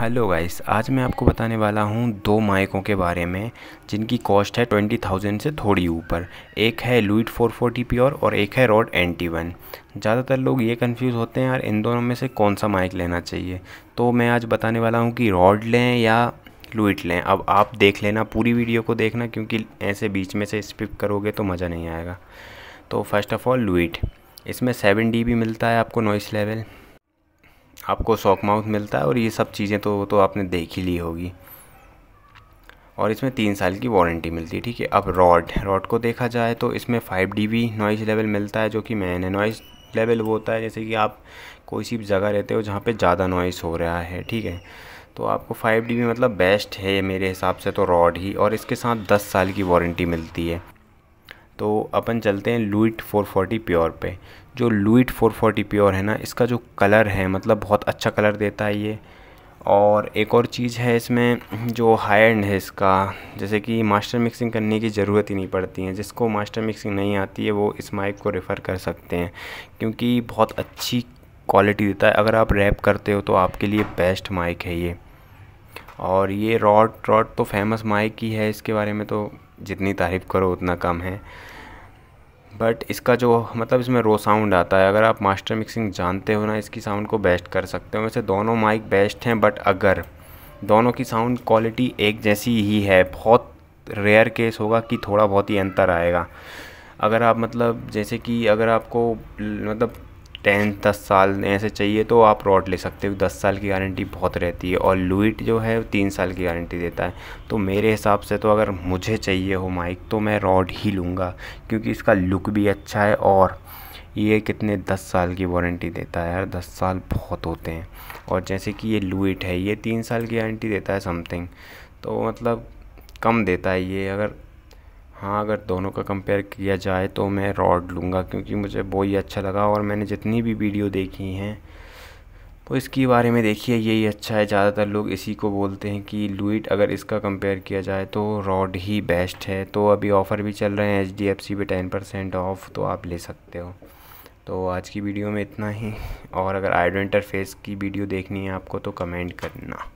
hello guys आज मैं आपको बताने वाला हूँ दो माइकों के बारे में जिनकी कॉस्ट है ट्वेंटी थाउजेंड से थोड़ी ऊपर एक है लुइट फोर फोर्टी प्योर और एक है रॉड एंटी वन ज़्यादातर लोग ये कंफ्यूज होते हैं यार इन दोनों में से कौन सा माइक लेना चाहिए तो मैं आज बताने वाला हूँ कि रॉड लें या लुइट लें अब आप देख लेना पूरी वीडियो को देखना क्योंकि ऐसे बीच में से स्पिप करोगे तो मज़ा नहीं आएगा तो फर्स्ट ऑफ़ ऑल लुइट इसमें सेवन डी मिलता है आपको नॉइस लेवल आपको सॉक माउथ मिलता है और ये सब चीज़ें तो तो आपने देख ही ली होगी और इसमें तीन साल की वारंटी मिलती है ठीक है अब रॉड रॉड को देखा जाए तो इसमें five D B noise level मिलता है जो कि मैन है नॉइस लेवल वो होता है जैसे कि आप कोई सी जगह रहते हो जहाँ पे ज़्यादा नॉइस हो रहा है ठीक है तो आपको फाइव डी बी मतलब बेस्ट है मेरे हिसाब से तो रॉड ही और इसके साथ दस साल की वारंटी मिलती है तो अपन चलते हैं लुइट 440 प्योर पे जो लुइट 440 प्योर है ना इसका जो कलर है मतलब बहुत अच्छा कलर देता है ये और एक और चीज़ है इसमें जो हाई एंड है इसका जैसे कि मास्टर मिक्सिंग करने की ज़रूरत ही नहीं पड़ती है जिसको मास्टर मिक्सिंग नहीं आती है वो इस माइक को रेफ़र कर सकते हैं क्योंकि बहुत अच्छी क्वालिटी देता है अगर आप रैप करते हो तो आपके लिए बेस्ट माइक है ये और ये रॉड रॉड तो फेमस माइक ही है इसके बारे में तो जितनी तारीफ़ करो उतना कम है बट इसका जो मतलब इसमें रो साउंड आता है अगर आप मास्टर मिक्सिंग जानते हो ना इसकी साउंड को बेस्ट कर सकते हो वैसे दोनों माइक बेस्ट हैं बट अगर दोनों की साउंड क्वालिटी एक जैसी ही है बहुत रेयर केस होगा कि थोड़ा बहुत ही अंतर आएगा अगर आप मतलब जैसे कि अगर आपको मतलब टेन दस साल ऐसे चाहिए तो आप रॉड ले सकते हो दस साल की गारंटी बहुत रहती है और लुइट जो है तीन साल की गारंटी देता है तो मेरे हिसाब से तो अगर मुझे चाहिए हो माइक तो मैं रॉड ही लूँगा क्योंकि इसका लुक भी अच्छा है और ये कितने दस साल की वारंटी देता है यार दस साल बहुत होते हैं और जैसे कि ये लुइट है ये तीन साल की गारंटी देता है समथिंग तो मतलब कम देता है ये अगर हाँ अगर दोनों का कंपेयर किया जाए तो मैं रॉड लूँगा क्योंकि मुझे वो ही अच्छा लगा और मैंने जितनी भी वीडियो देखी हैं तो इसके बारे में देखिए यही अच्छा है ज़्यादातर लोग इसी को बोलते हैं कि लुइट अगर इसका कंपेयर किया जाए तो रॉड ही बेस्ट है तो अभी ऑफ़र भी चल रहे हैं एच डी एफ सी पे टेन परसेंट ऑफ़ तो आप ले सकते हो तो आज की वीडियो में इतना ही और अगर आइडेंटर फेस की वीडियो देखनी है आपको तो कमेंट करना